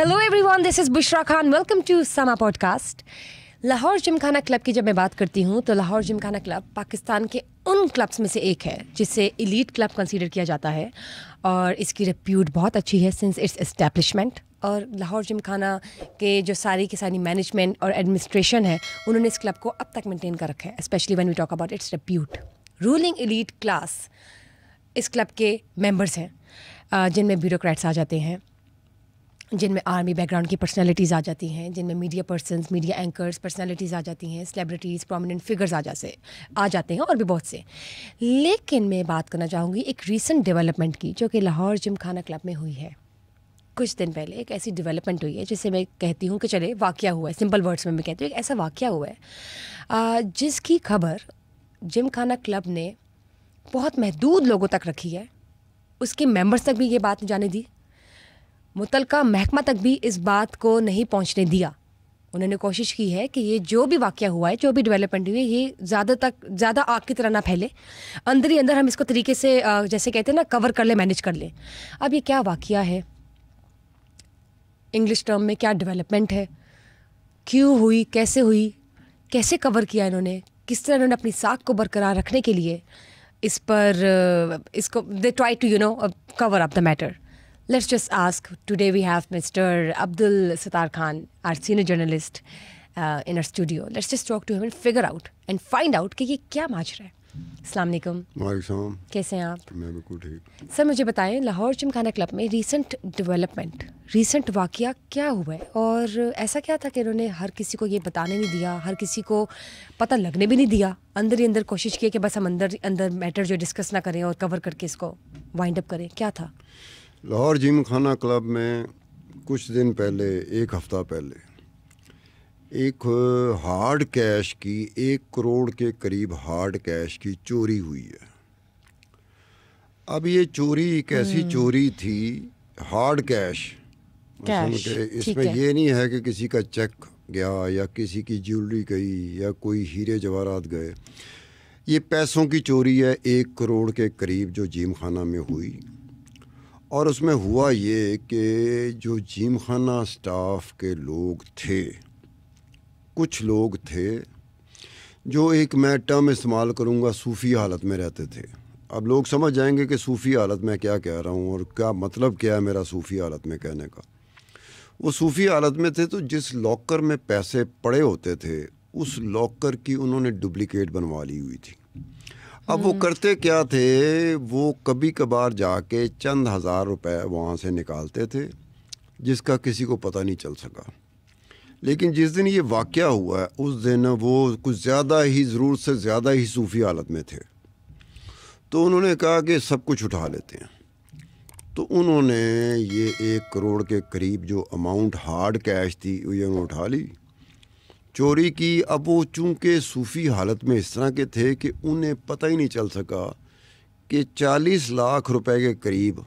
Hello everyone this is Bushra Khan welcome to Samaa podcast Lahore Gymkhana club की जब मैं बात करती हूँ तो लाहौर जिमखाना क्लब पाकिस्तान के उन क्लब्स में से एक है जिसे इलीट क्लब कंसीडर किया जाता है और इसकी रिप्यूट बहुत अच्छी है सिंस इट्स इस्टेब्लिशमेंट और लाहौर जिमखाना के जो सारी की सारी मैनेजमेंट और एडमिनिस्ट्रेशन है उन्होंने इस क्लब को अब तक मेंटेन कर रखा है specially when we talk about its repute ruling elite class इस क्लब के मेंबर्स हैं जिनमें ब्यूरोक्रेट्स आ जाते हैं जिनमें आर्मी बैकग्राउंड की पर्सनैलिटीज़ आ जाती हैं जिनमें media person media anchors personalities आ जाती हैं सेलिब्रिटीज़ प्रोमिनेंट फिगर्स आ जाते आ जाते हैं और भी बहुत से लेकिन मैं बात करना चाहूँगी एक रीसेंट डेवलपमेंट की जो कि लाहौर जिम खाना क्लब में हुई है कुछ दिन पहले एक ऐसी डेवलपमेंट हुई है जिसे मैं कहती हूँ कि चले वाक़ हुआ है सिंपल वर्ड्स में मैं कहती हूँ एक ऐसा वाक़ हुआ है जिसकी खबर जिम खाना क्लब ने बहुत महदूद लोगों तक रखी है उसके मेंबर्स तक भी ये बात जाने दी मुतल महकमा तक भी इस बात को नहीं पहुँचने दिया उन्होंने कोशिश की है कि ये जो भी वाक्य हुआ है जो भी डेवलपमेंट हुई है ये ज़्यादा तक ज़्यादा आग की तरह ना फैले अंदर ही अंदर हम इसको तरीके से जैसे कहते हैं ना कवर कर ले मैनेज कर ले अब ये क्या वाक्य है इंग्लिश टर्म में क्या डेवलपमेंट है क्यों हुई कैसे हुई कैसे कवर किया इन्होंने किस तरह इन्होंने अपनी साख को बरकरार रखने के लिए इस पर इसको they try to you know cover up the matter let's just ask today we have Mr. Abdul Sitar Khan, our senior journalist uh, in our studio. Let's just talk to him and figure out and find out कि ये क्या माजरा है अलैक्म कैसे हैं आप मैं बिल्कुल ठीक सर मुझे बताएं लाहौर चिमखाना क्लब में रीसेंट डेवलपमेंट रीसेंट वाक़ क्या हुआ है और ऐसा क्या था कि इन्होंने हर किसी को ये बताने नहीं दिया हर किसी को पता लगने भी नहीं दिया अंदर ही अंदर कोशिश की कि बस हम अंदर अंदर मैटर जो डिस्कस ना करें और कवर करके इसको वाइंड अप करें क्या था लाहौर जिम खाना क्लब में कुछ दिन पहले एक हफ़्ता पहले एक हार्ड कैश की एक करोड़ के करीब हार्ड कैश की चोरी हुई है अब ये चोरी एक ऐसी हम्म। चोरी थी हार्ड कैश के इसमें ये नहीं है कि किसी का चेक गया या किसी की ज्वेलरी गई या कोई हीरे जवाहरात गए ये पैसों की चोरी है एक करोड़ के करीब जो जिम खाना में हुई और उसमें हुआ ये कि जो जीम खाना स्टाफ के लोग थे कुछ लोग थे जो एक मैं टर्म इस्तेमाल करूँगा सूफ़ी हालत में रहते थे अब लोग समझ जाएंगे कि सूफ़ी हालत में क्या कह रहा हूँ और क्या मतलब क्या है मेरा सूफ़ी हालत में कहने का वो सूफ़ी हालत में थे तो जिस लॉकर में पैसे पड़े होते थे उस लॉकर की उन्होंने डुप्लिकेट बनवा ली हुई थी अब वो करते क्या थे वो कभी कभार जाके चंद हज़ार रुपए वहाँ से निकालते थे जिसका किसी को पता नहीं चल सका लेकिन जिस दिन ये वाक़ हुआ है उस दिन वो कुछ ज़्यादा ही ज़रूर से ज़्यादा ही सूफी हालत में थे तो उन्होंने कहा कि सब कुछ उठा लेते हैं तो उन्होंने ये एक करोड़ के करीब जो अमाउंट हार्ड कैश थी ये उन्होंने उठा ली चोरी की अब वो चूँकि सूफी हालत में इस तरह के थे कि उन्हें पता ही नहीं चल सका कि 40 लाख रुपए के करीब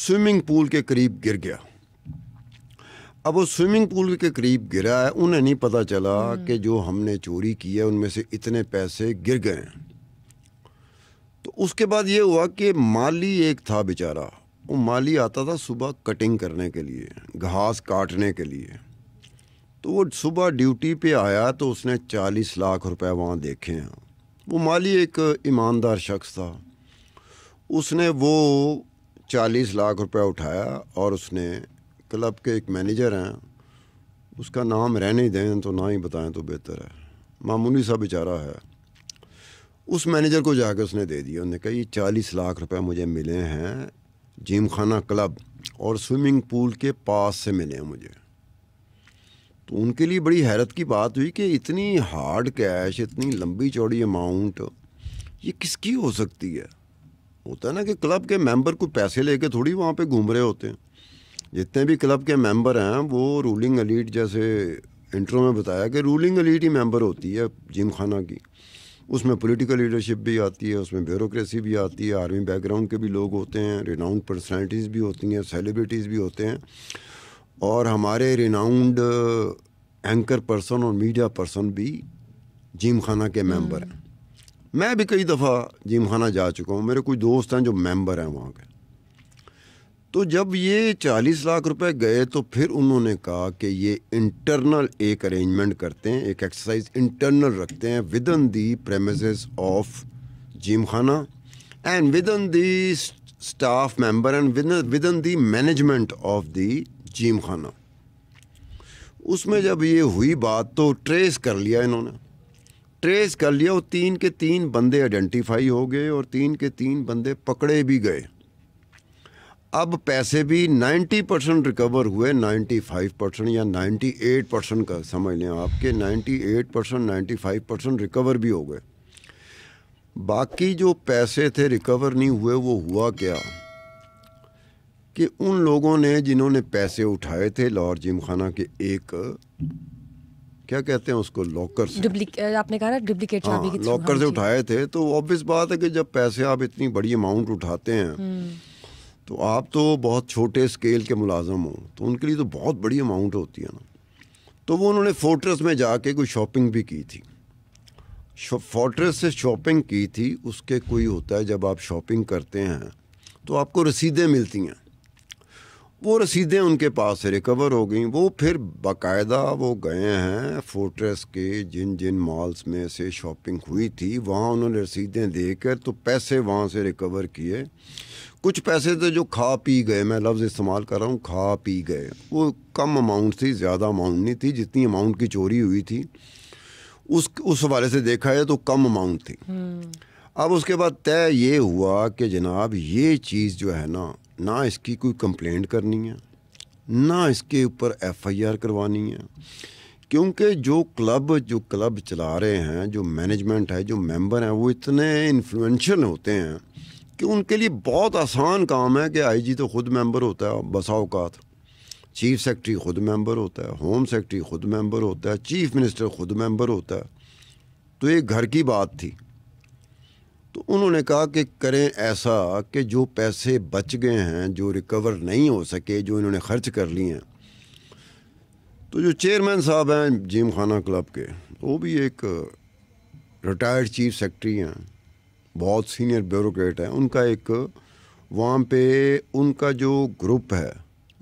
स्विमिंग पूल के करीब गिर गया अब वो स्विमिंग पूल के करीब गिरा है उन्हें नहीं पता चला हम्म। कि जो हमने चोरी की है उनमें से इतने पैसे गिर गए हैं तो उसके बाद ये हुआ कि माली एक था बेचारा वो माली आता था सुबह कटिंग करने के लिए घास काटने के लिए तो वो सुबह ड्यूटी पे आया तो उसने चालीस लाख रुपए वहाँ देखे हैं वो माली एक ईमानदार शख्स था उसने वो चालीस लाख रुपए उठाया और उसने क्लब के एक मैनेजर हैं उसका नाम रहने दें तो ना ही बताएं तो बेहतर है मामूली सा बेचारा है उस मैनेजर को जाकर उसने दे दिया उन्होंने कहा ये चालीस लाख रुपए मुझे मिले हैं जिम खाना क्लब और स्विमिंग पूल के पास से मिले हैं मुझे तो उनके लिए बड़ी हैरत की बात हुई कि इतनी हार्ड कैश इतनी लंबी चौड़ी अमाउंट ये किसकी हो सकती है होता है ना कि क्लब के मेंबर को पैसे लेके थोड़ी वहाँ पे घूम रहे होते हैं जितने भी क्लब के मेंबर हैं वो रूलिंग अलीट जैसे इंट्रो में बताया कि रूलिंग अलीट ही मेंबर होती है जिम खाना की उसमें पॉलिटिकल लीडरशिप भी आती है उसमें ब्यूरोक्रेसी भी आती है आर्मी बैकग्राउंड के भी लोग होते हैं रिनाउंड पर्सनैलिटीज़ भी होती हैं सेलिब्रिटीज़ भी होते हैं और हमारे रिनाउंड एंकर पर्सन और मीडिया पर्सन भी जिम खाना के मेंबर hmm. हैं मैं भी कई दफ़ा जिम खाना जा चुका हूँ मेरे कुछ दोस्त हैं जो मेंबर हैं वहाँ के तो जब ये चालीस लाख रुपए गए तो फिर उन्होंने कहा कि ये इंटरनल एक अरेंजमेंट करते हैं एक एक्सरसाइज इंटरनल रखते हैं within the premises of Gymkhana and within the staff member and within the management of the Gymkhana उसमें जब ये हुई बात तो ट्रेस कर लिया इन्होंने ट्रेस कर लिया और तीन के तीन बंदे आइडेंटिफाई हो गए और तीन के तीन बंदे पकड़े भी गए अब पैसे भी 90 परसेंट रिकवर हुए 95 परसेंट या 98 परसेंट का समझ लें आपके 98 परसेंट नाइन्टी परसेंट रिकवर भी हो गए बाकी जो पैसे थे रिकवर नहीं हुए वो हुआ क्या कि उन लोगों ने जिन्होंने पैसे उठाए थे लाहौर जिम खाना के एक क्या कहते हैं उसको लॉकर से आपने कहा ना डुप्लीकेट हाँ, लॉकर से हाँ, उठाए थे तो ऑब्वियस बात है कि जब पैसे आप इतनी बड़ी अमाउंट उठाते हैं हम्म। तो आप तो बहुत छोटे स्केल के मुलाजम हो तो उनके लिए तो बहुत बड़ी अमाउंट होती है ना तो वो उन्होंने फोर्ट्रेस में जाके कोई शॉपिंग भी की थी फोर्ट्रेस से शॉपिंग की थी उसके कोई होता है जब आप शॉपिंग करते हैं तो आपको रसीदें मिलती हैं वो रसीदें उनके पास रिकवर हो गई वो फिर बाकायदा वो गए हैं फोर्ट्रेस के जिन जिन मॉल्स में से शॉपिंग हुई थी वहाँ उन्होंने रसीदें देकर तो पैसे वहाँ से रिकवर किए कुछ पैसे तो जो खा पी गए मैं लफ्ज़ इस्तेमाल कर रहा हूँ खा पी गए वो कम अमाउंट थी ज़्यादा अमाउंट नहीं थी जितनी अमाउंट की चोरी हुई थी उस उस हवाले से देखा है तो कम अमाउंट थी हम्म। अब उसके बाद तय ये हुआ कि जनाब ये चीज़ जो है ना ना इसकी कोई कंप्लेंट करनी है ना इसके ऊपर एफआईआर करवानी है क्योंकि जो क्लब जो क्लब चला रहे हैं जो मैनेजमेंट है जो मेंबर हैं वो इतने इन्फ्लुएंशियल होते हैं कि उनके लिए बहुत आसान काम है कि आईजी तो ख़ुद मेंबर होता है बसा अवकात चीफ सेक्रेटरी ख़ुद मेंबर होता है होम सेक्रेटरी ख़ुद मेंबर होता है चीफ मिनिस्टर ख़ुद मेंबर होता है तो ये घर की बात थी तो उन्होंने कहा कि करें ऐसा कि जो पैसे बच गए हैं जो रिकवर नहीं हो सके जो इन्होंने ख़र्च कर लिए हैं तो जो चेयरमैन साहब हैं जिम खाना क्लब के वो भी एक रिटायर्ड चीफ सेक्रेटरी हैं बहुत सीनियर ब्यूरोक्रेट हैं उनका एक वहाँ पे उनका जो ग्रुप है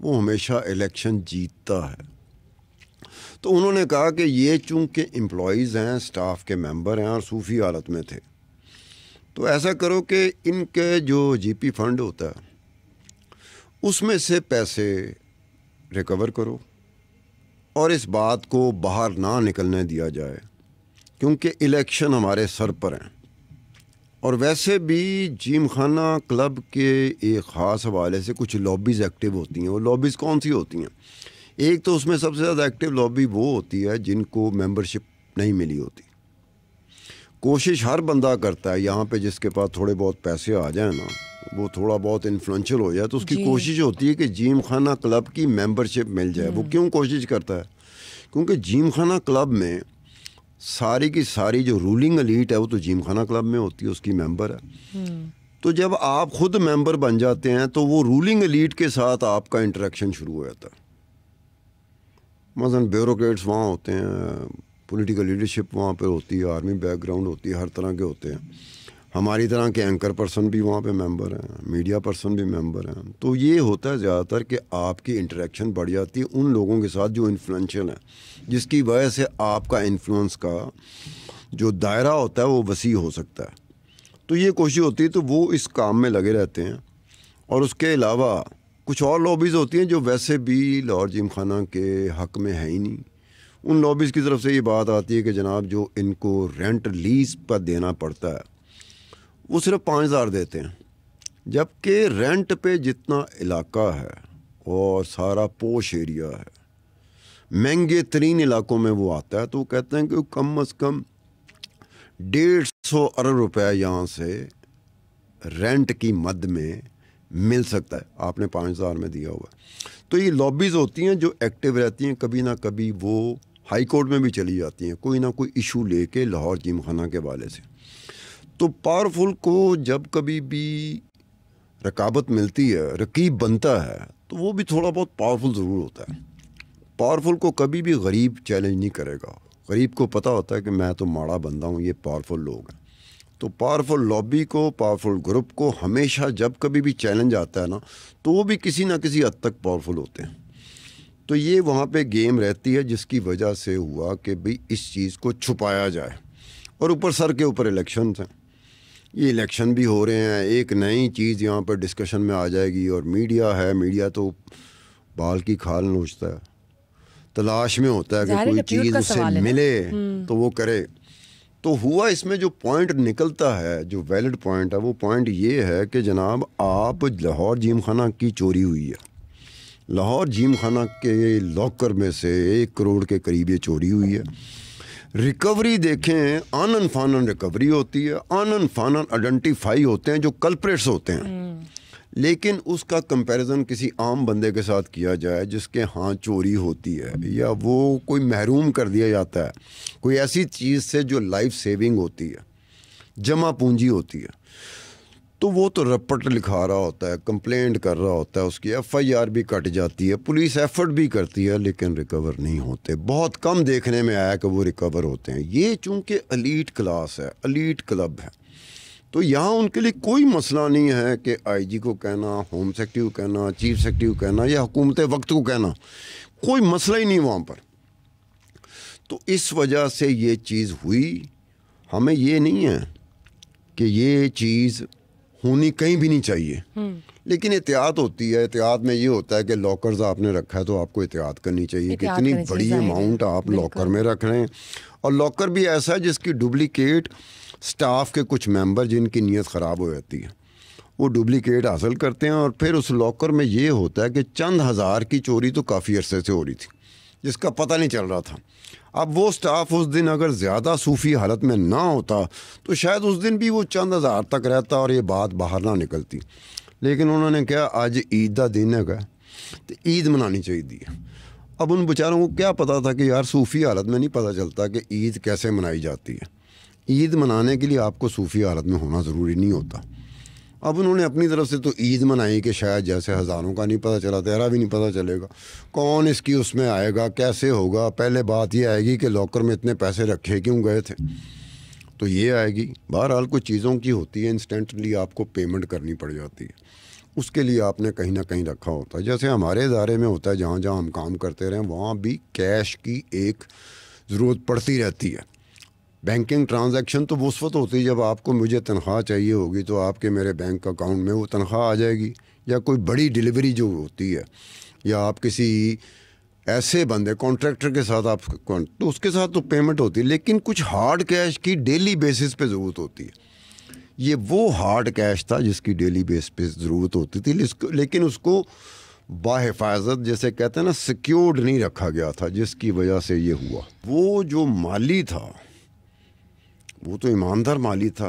वो हमेशा इलेक्शन जीतता है तो उन्होंने कहा कि ये चूँकि एम्प्लॉज़ हैं स्टाफ के मेंबर हैं और सूफी हालत में थे तो ऐसा करो कि इनके जो जीपी फंड होता है उसमें से पैसे रिकवर करो और इस बात को बाहर ना निकलने दिया जाए क्योंकि इलेक्शन हमारे सर पर हैं और वैसे भी जीम खाना क्लब के एक ख़ास हवाले से कुछ लॉबीज़ एक्टिव होती हैं वो लॉबीज़ कौन सी होती हैं एक तो उसमें सबसे ज़्यादा एक्टिव लॉबी वो होती है जिनको मेंबरशिप नहीं मिली होती कोशिश हर बंदा करता है यहाँ पे जिसके पास थोड़े बहुत पैसे आ जाए ना वो थोड़ा बहुत इन्फ्लुएंशियल हो जाए तो उसकी कोशिश होती है कि जीम खाना क्लब की मेंबरशिप मिल जाए वो हम्म। क्यों कोशिश करता है क्योंकि जीम खाना क्लब में सारी की सारी जो रूलिंग अलीट है वो तो जीम खाना क्लब में होती है उसकी मेंबर है हम्म। तो जब आप खुद मेंबर बन जाते हैं तो वो रूलिंग अलीट के साथ आपका इंटरेक्शन शुरू हो जाता है मसलन ब्यूरोट्स वहाँ होते हैं पॉलिटिकल लीडरशिप वहाँ पर होती है आर्मी बैकग्राउंड होती है हर तरह के होते हैं हमारी तरह के एंकर पर्सन भी वहाँ पे मेंबर हैं मीडिया पर्सन भी मेंबर हैं तो ये होता है ज़्यादातर कि आपकी इंटरेक्शन बढ़ जाती है उन लोगों के साथ जो इन्फ्लुएंशियल हैं जिसकी वजह से आपका इन्फ्लुएंस का जो दायरा होता है वो वसी हो सकता है तो ये कोशिश होती है तो वो इस काम में लगे रहते हैं और उसके अलावा कुछ और लॉबीज़ होती हैं जो वैसे भी लाहौर जिम खाना के हक में है ही नहीं उन लॉबीज़ की तरफ से ये बात आती है कि जनाब जो इनको रेंट लीज पर देना पड़ता है वो सिर्फ पाँच हज़ार देते हैं जबकि रेंट पे जितना इलाका है और सारा पोश एरिया है महंगे तरीन इलाकों में वो आता है तो वो कहते हैं कि कम अज़ कम डेढ़ सौ अरब रुपये यहाँ से रेंट की मद में मिल सकता है आपने पाँच हज़ार में दिया हुआ तो ये लॉबीज़ होती हैं जो एक्टिव रहती हैं कभी ना कभी वो हाई कोर्ट में भी चली जाती हैं कोई ना कोई इशू लेके लाहौर जिम खाना के हवाले से तो पावरफुल को जब कभी भी रकाबत मिलती है रकीब बनता है तो वो भी थोड़ा बहुत पावरफुल ज़रूर होता है पावरफुल को कभी भी गरीब चैलेंज नहीं करेगा गरीब को पता होता है कि मैं तो माड़ा बंदा हूँ ये पावरफुल लोग हैं तो पावरफुल लॉबी को पावरफुल ग्रुप को हमेशा जब कभी भी चैलेंज आता है ना तो वो भी किसी ना किसी हद तक पावरफुल होते हैं तो ये वहाँ पे गेम रहती है जिसकी वजह से हुआ कि भाई इस चीज़ को छुपाया जाए और ऊपर सर के ऊपर इलेक्शन हैं ये इलेक्शन भी हो रहे हैं एक नई चीज़ यहाँ पर डिस्कशन में आ जाएगी और मीडिया है मीडिया तो बाल की खाल नोचता है तलाश में होता है कि कोई चीज़ उससे मिले हम्म। तो वो करे तो हुआ इसमें जो पॉइंट निकलता है जो वैलिड पॉइंट है वो पॉइंट ये है कि जनाब आप लाहौर जीम खाना की चोरी हुई है लाहौर जीम खाना के लॉकर में से एक करोड़ के करीब ये चोरी हुई है रिकवरी देखें आनन फानन रिकवरी होती है आनन फानन आइडेंटिफाई होते हैं जो कल्परेट्स होते हैं हम्म। लेकिन उसका कंपैरिजन किसी आम बंदे के साथ किया जाए जिसके हाँ चोरी होती है या वो कोई महरूम कर दिया जाता है कोई ऐसी चीज़ से जो लाइफ सेविंग होती है जमा पूंजी होती है तो वो तो रपट लिखा रहा होता है कंप्लेंट कर रहा होता है उसकी एफआईआर भी कट जाती है पुलिस एफर्ट भी करती है लेकिन रिकवर नहीं होते बहुत कम देखने में आया कि वो रिकवर होते हैं ये चूँकि अलीट क्लास है अलीट क्लब है तो यहाँ उनके लिए कोई मसला नहीं है कि आईजी को कहना होम सेक्रेटरी को कहना चीफ सेक्रेटरी को कहना या हुकूमत वक्त को कहना कोई मसला ही नहीं वहाँ पर तो इस वजह से ये चीज़ हुई हमें ये नहीं है कि ये चीज़ होनी कहीं भी नहीं चाहिए हम्म। लेकिन एहतियात होती है एहतियात में ये होता है कि लॉकर्स आपने रखा है तो आपको एहतियात करनी चाहिए कि इतनी बड़ी अमाउंट आप लॉकर में रख रहे हैं और लॉकर भी ऐसा है जिसकी डुप्लिकेट स्टाफ के कुछ मेंबर जिनकी नीयत ख़राब हो जाती है वो डुप्लिकेट हासिल करते हैं और फिर उस लॉकर में ये होता है कि चंद हज़ार की चोरी तो काफ़ी अरसे से हो रही थी जिसका पता नहीं चल रहा था अब वो स्टाफ उस दिन अगर ज़्यादा सूफी हालत में ना होता तो शायद उस दिन भी वो चंद हज़ार तक रहता और ये बात बाहर ना निकलती लेकिन उन्होंने कहा आज ईद का दिन है तो ईद मनानी चाहिए अब उन बेचारों को क्या पता था कि यार सूफी हालत में नहीं पता चलता कि ईद कैसे मनाई जाती है ईद मनाने के लिए आपको सूफी हालत में होना ज़रूरी नहीं होता अब उन्होंने अपनी तरफ से तो ईद मनाई कि शायद जैसे हज़ारों का नहीं पता चला तेरा भी नहीं पता चलेगा कौन इसकी उसमें आएगा कैसे होगा पहले बात यह आएगी कि लॉकर में इतने पैसे रखे क्यों गए थे तो ये आएगी बहरहाल कुछ चीज़ों की होती है इंस्टेंटली आपको पेमेंट करनी पड़ जाती है उसके लिए आपने कहीं ना कहीं रखा होता है जैसे हमारे इदारे में होता है जहाँ जहाँ हम काम करते रहें वहाँ भी कैश की एक ज़रूरत पड़ती रहती है बैंकिंग ट्रांजैक्शन तो उस वक्त होती है जब आपको मुझे तनख्वाह चाहिए होगी तो आपके मेरे बैंक अकाउंट में वो तनख्वाह आ जाएगी या कोई बड़ी डिलीवरी जो होती है या आप किसी ऐसे बंदे कॉन्ट्रैक्टर के साथ आप तो उसके साथ तो पेमेंट होती है लेकिन कुछ हार्ड कैश की डेली बेसिस पे ज़रूरत होती है ये वो हार्ड कैश था जिसकी डेली बेस पे ज़रूरत होती थी लेकिन उसको बाहिफाजत जैसे कहते हैं ना सिक्योर्ड नहीं रखा गया था जिसकी वजह से ये हुआ वो जो माली था वो तो ईमानदार माली था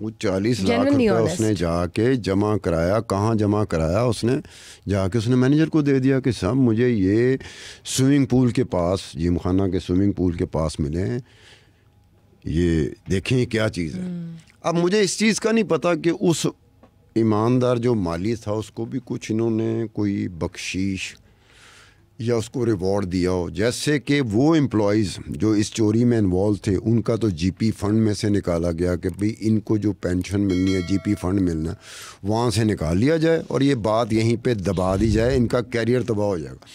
वो चालीस लाख रुपये उसने जाके जमा कराया कहाँ जमा कराया उसने जाके उसने मैनेजर को दे दिया कि साहब मुझे ये स्विमिंग पूल के पास जिम खाना के स्विमिंग पूल के पास मिले ये देखें क्या चीज़ है हम्म। अब मुझे इस चीज़ का नहीं पता कि उस ईमानदार जो माली था उसको भी कुछ इन्होंने कोई बख्शीश या उसको रिवॉर्ड दिया हो जैसे कि वो एम्प्लॉयज़ जो इस चोरी में इन्वॉल्व थे उनका तो जीपी फंड में से निकाला गया कि भाई इनको जो पेंशन मिलनी है जीपी फंड मिलना वहाँ से निकाल लिया जाए और ये बात यहीं पे दबा दी जाए इनका कैरियर तबाह हो जाएगा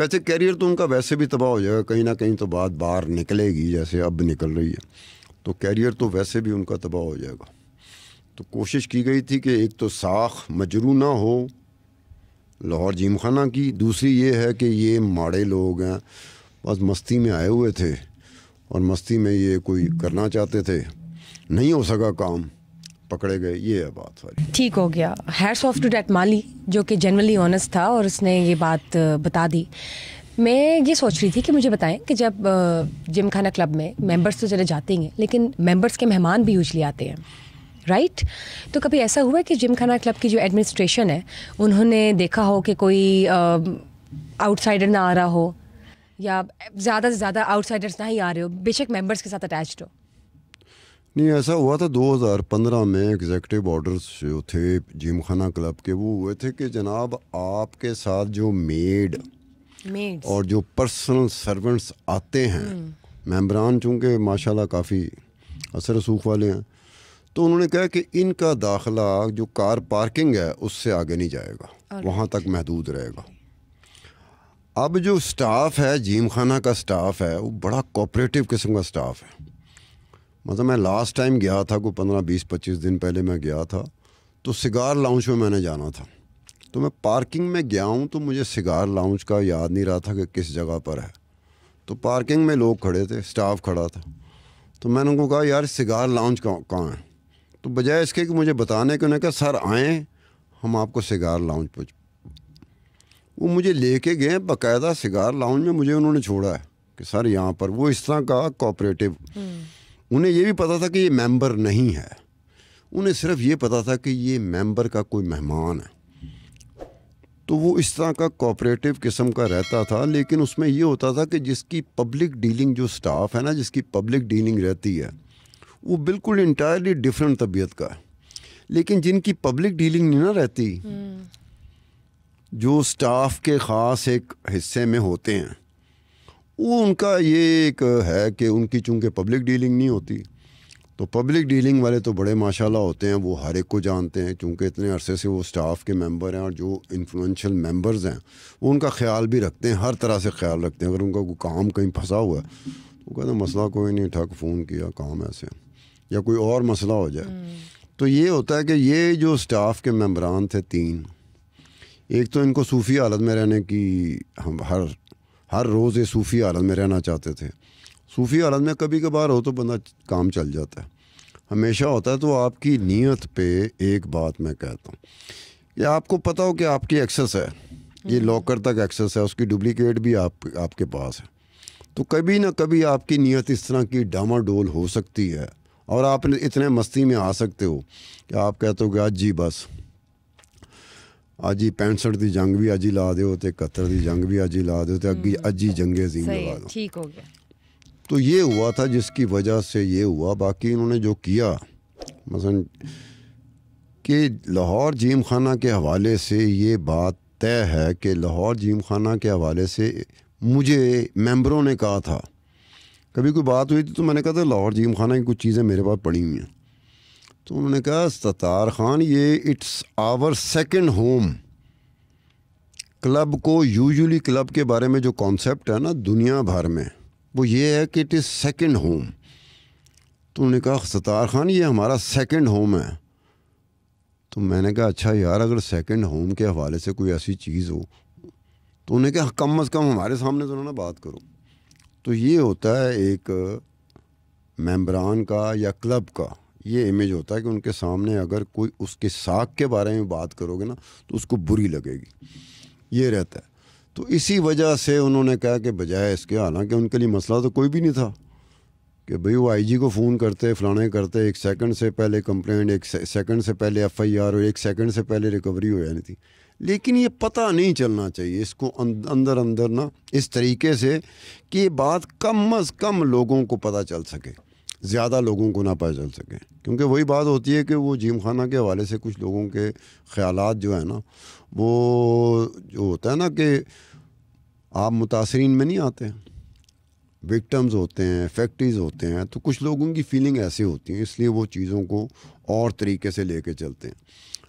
वैसे कैरियर तो उनका वैसे भी तबाह हो जाएगा कहीं ना कहीं तो बात बाहर निकलेगी जैसे अब निकल रही है तो कैरियर तो वैसे भी उनका तबाह हो जाएगा तो कोशिश की गई थी कि एक तो साख मजरू ना हो लाहौर जीम खाना की दूसरी ये है कि ये माड़े लोग हैं बस मस्ती में आए हुए थे और मस्ती में ये कोई करना चाहते थे नहीं हो सका काम पकड़े गए ये है बात ठीक हो गया हैट्स ऑफ टू डेट माली जो कि जनरली ऑनेस्ट था और उसने ये बात बता दी मैं ये सोच रही थी कि मुझे बताएं कि जब जिम खाना क्लब में मेंबर्स तो चले जाते ही हैं लेकिन मेंबर्स के मेहमान भी यूजली आते हैं राइट तो कभी ऐसा हुआ कि जिमखाना खाना क्लब की जो एडमिनिस्ट्रेशन है उन्होंने देखा हो कि कोई आउटसाइडर ना आ रहा हो या ज़्यादा से ज़्यादा आउटसाइडर्स ना ही आ रहे हो बेशक मेंबर्स के साथ अटैच हो नहीं ऐसा हुआ था 2015 में एग्जेक्टिव ऑर्डर्स जो थे जिम खाना क्लब के वो हुए थे कि जनाब आपके साथ जो मेड Maids. और जो पर्सनल सर्वेंट्स आते हैं मेम्बरान हम्म। चूँकि माशाल्लाह काफ़ी असर रसूख वाले हैं तो उन्होंने कहा कि इनका दाखला जो कार पार्किंग है उससे आगे नहीं जाएगा वहाँ तक महदूद रहेगा अब जो स्टाफ है जीम खाना का स्टाफ है वो बड़ा कोऑपरेटिव किस्म का स्टाफ है मतलब मैं लास्ट टाइम गया था कोई पंद्रह बीस पच्चीस दिन पहले मैं गया था तो सिगार लाउंज में मैंने जाना था तो मैं पार्किंग में गया हूँ तो मुझे सिगार लाउंज का याद नहीं रहा था कि किस जगह पर है तो पार्किंग में लोग खड़े थे स्टाफ खड़ा था तो मैंने उनको कहा यार सिगार लाउंज कहाँ है तो बजाय इसके कि मुझे बताने के उन्हें कहा सर आएँ हम आपको सिगार लाउंज पर वो मुझे लेके गए बाकायदा सिगार लाउंज में मुझे उन्होंने छोड़ा है कि सर यहाँ पर वो इस तरह का कोऑपरेटिव हम्म। उन्हें ये भी पता था कि ये मेंबर नहीं है उन्हें सिर्फ ये पता था कि ये मेंबर का कोई मेहमान है तो वो इस तरह का कोऑपरेटिव किस्म का रहता था लेकिन उसमें ये होता था कि जिसकी पब्लिक डीलिंग जो स्टाफ है ना जिसकी पब्लिक डीलिंग रहती है वो बिल्कुल इंटायरली डिफरेंट तबीयत का है लेकिन जिनकी पब्लिक डीलिंग नहीं ना रहती हम्म। जो स्टाफ के ख़ास एक हिस्से में होते हैं वो उनका ये एक है कि उनकी चूँकि पब्लिक डीलिंग नहीं होती तो पब्लिक डीलिंग वाले तो बड़े माशाल्लाह होते हैं वो हर एक को जानते हैं क्योंकि इतने अरसे से वो स्टाफ के मेंबर हैं और जो इन्फ्लुएंशियल मेंबर्स हैं वो उनका ख्याल भी रखते हैं हर तरह से ख्याल रखते हैं अगर उनका कोई काम कहीं फंसा हुआ है तो कहते मसला कोई नहीं ठक फ़ोन किया काम ऐसे या कोई और मसला हो जाए तो ये होता है कि ये जो स्टाफ के मम्बरान थे तीन एक तो इनको सूफ़ी हालत में रहने की हम हर हर रोज़ ये सूफ़ी हालत में रहना चाहते थे सूफ़ी हालत में कभी कभार हो तो बंदा काम चल जाता है हमेशा होता है तो आपकी नीयत पे एक बात मैं कहता हूँ या आपको पता हो कि आपकी एक्सेस है ये लॉकर हम्म। तक एक्सेस है उसकी डुप्लिकेट भी आप आपके पास है तो कभी ना कभी आपकी नीयत इस तरह की डामाडोल हो सकती है और आप इतने मस्ती में आ सकते हो कि आप कहते हो कि अज ही बस अज ही पैंसठ की जंग भी अज ही ला दो इकहत्तर की जंग भी अज ही ला दो तो अज ही जंगे जिंदे दो ठीक हो गया तो ये हुआ था जिसकी वजह से ये हुआ बाकी इन्होंने जो किया मसलन कि लाहौर जीम खाना के हवाले से ये बात तय है कि लाहौर जीम खाना के हवाले से मुझे मेंबरों ने कहा था कभी कोई बात हुई थी तो मैंने कहा था तो लाहौर जीम खाना की कुछ चीज़ें मेरे पास पड़ी हुई हैं तो उन्होंने कहा सतार खान ये it's our second home club को यूजुअली क्लब के बारे में जो कॉन्सेप्ट है ना दुनिया भर में वो ये है कि इट इज़ सेकंड होम तो उन्होंने कहा सतार खान ये हमारा सेकंड होम है तो मैंने कहा अच्छा यार अगर सेकंड होम के हवाले से कोई ऐसी चीज़ हो तो उन्हें कहा कम अज़ कम हमारे सामने तो ना बात करो तो ये होता है एक मेम्बरान का या क्लब का ये इमेज होता है कि उनके सामने अगर कोई उसके साख के बारे में बात करोगे ना तो उसको बुरी लगेगी ये रहता है तो इसी वजह से उन्होंने कहा कि बजाय इसके हालांकि उनके लिए मसला तो कोई भी नहीं था कि भाई वो आईजी को फ़ोन करते फलाने करते एक सेकंड से पहले कंप्लेंट एक सेकंड से पहले एफआईआर और एक सेकंड से पहले रिकवरी हो जानी थी लेकिन ये पता नहीं चलना चाहिए इसको अं-, अंदर अंदर ना इस तरीके से कि ये बात कम अज़ कम लोगों को पता चल सके ज़्यादा लोगों को ना पता चल सके क्योंकि वही बात होती है कि वो जीम खाना के हवाले से कुछ लोगों के ख्याल जो है ना वो जो होता है ना कि आप मुतासरीन में नहीं आते विक्टम्स होते हैं फैक्ट्रीज होते हैं तो कुछ लोगों की फीलिंग ऐसी होती है इसलिए वो चीज़ों को और तरीके से ले चलते हैं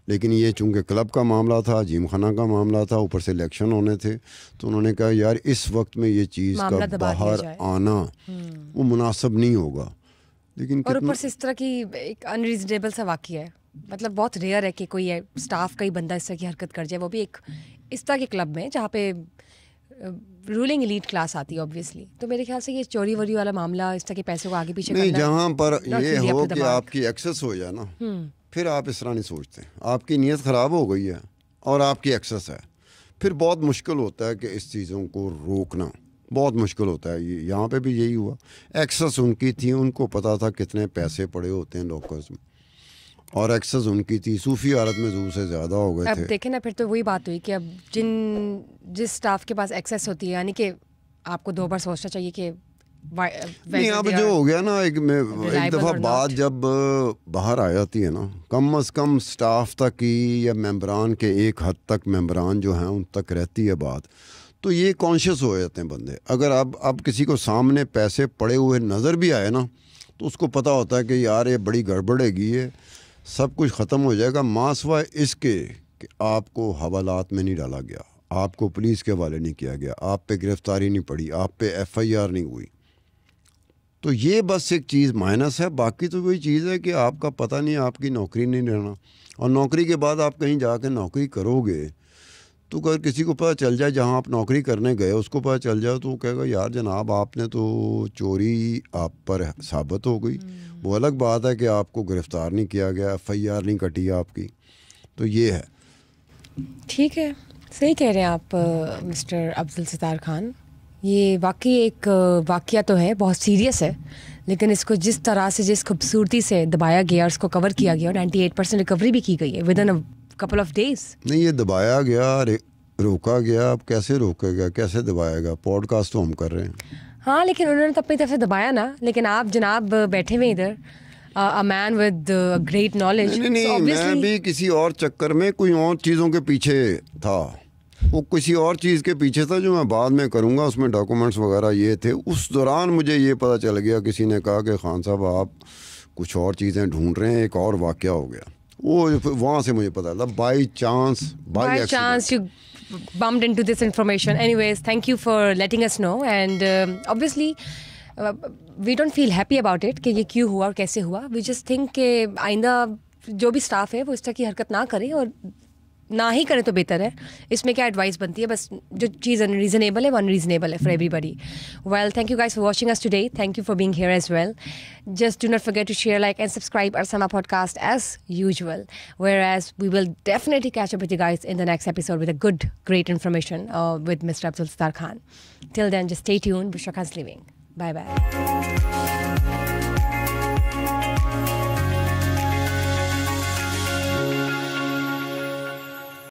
लेकिन ये चूँकि क्लब का मामला था जिम खाना का मामला था ऊपर से इलेक्शन होने थे तो उन्होंने कहा यार इस वक्त में ये चीज़ का बाहर आना हम्म। वो मुनासब नहीं होगा लेकिन और ऊपर से इस तरह की एक अनरीजनेबल सा वाक्य है मतलब बहुत रेयर है कि कोई है, स्टाफ का ही बंदा इस तरह की हरकत कर जाए वो भी एक इस तरह के क्लब में जहाँ पे रूलिंग इलीट क्लास आती है ऑब्वियसली तो मेरे ख्याल से ये चोरी वोरी वाला मामला इस तरह के पैसे को आगे पीछे नहीं जहाँ पर ये हो कि आपकी एक्सेस हो जाए ना हम्म। फिर आप इस तरह नहीं सोचते आपकी नीयत ख़राब हो गई है और आपकी एक्सेस है फिर बहुत मुश्किल होता है कि इस चीज़ों को रोकना बहुत मुश्किल होता है ये यहाँ पे भी यही हुआ एक्सेस उनकी थी उनको पता था कितने पैसे पड़े होते हैं लॉकर्स में और एक्सेस उनकी थी सूफी हालत में जू से ज़्यादा हो गए अब देखें ना फिर तो वही बात हुई कि अब जिन जिस स्टाफ के पास एक्सेस होती है यानी कि आपको दो बार सोचना चाहिए कि Uh, नहीं अब जो हो गया ना एक में एक दफ़ा बात जब बाहर आ जाती है ना कम अज़ कम स्टाफ तक ही या मेम्बरान के एक हद तक मेम्बरान जो हैं उन तक रहती है बात तो ये कॉन्शियस हो जाते हैं बंदे अगर अब अब किसी को सामने पैसे पड़े हुए नज़र भी आए ना तो उसको पता होता है कि यार ये बड़ी गड़बड़ेगी ये सब कुछ ख़त्म हो जाएगा मासवा इसके कि आपको हवालात में नहीं डाला गया आपको पुलिस के हवाले नहीं किया गया आप पे गिरफ़्तारी नहीं पड़ी आप पे एफआईआर नहीं हुई तो ये बस एक चीज़ माइनस है बाकी तो वही चीज़ है कि आपका पता नहीं आपकी नौकरी नहीं रहना और नौकरी के बाद आप कहीं जा कर नौकरी करोगे तो अगर किसी को पता चल जाए जहाँ आप नौकरी करने गए उसको पता चल जाए तो वो कहेगा यार जनाब आपने तो चोरी आप पर साबित हो गई हम्म। वो अलग बात है कि आपको गिरफ़्तार नहीं किया गया एफ आई आर नहीं कटी आपकी तो ये है ठीक है सही कह रहे हैं आप मिस्टर अब्दुल सतार खान ये वाकई एक वाक्य तो है बहुत सीरियस है लेकिन इसको जिस तरह से जिस खूबसूरती से दबाया गया और इसको कवर किया गया और नाइन्टी एट परसेंट रिकवरी भी की गई है within couple of days नहीं ये दबाया गया रोका गया अब कैसे रोकेगा कैसे दबाया गया पॉडकास्ट तो हम कर रहे हैं हाँ लेकिन उन्होंने तो अपनी तरफ से दबाया ना लेकिन आप जनाब बैठे हुए इधर a man with great knowledge नहीं, नहीं, so मैं भी किसी और चक्कर में कोई और चीज़ों के पीछे था वो किसी और चीज़ के पीछे था जो मैं बाद में करूँगा उसमें डॉक्यूमेंट्स वगैरह ये थे उस दौरान मुझे ये पता चल गया किसी ने कहा कि खान साहब आप कुछ और चीज़ें ढूंढ रहे हैं एक और वाक़ हो गया वो वहाँ से मुझे पता था by chance by chance you bumped into this information anyways thank you for letting us know and uh, obviously uh, we don't feel happy about कि ये क्यों हुआ और कैसे हुआ वी जस्ट थिंक के आइंदा जो भी स्टाफ है वो इस तरह की हरकत ना करे और ना ही करें तो बेहतर है इसमें क्या एडवाइस बनती है बस जो चीज़ रीजनेबल है वन रीजनेबल है for everybody well thank you guys for watching us today thank you for being here as well just do not forget to share like and subscribe our Samaa podcast as usual where as we will definitely catch up with guys in the next episode with a good great information with mister Abdul Sattar Khan till then just stay tune बुशा Khan living by bye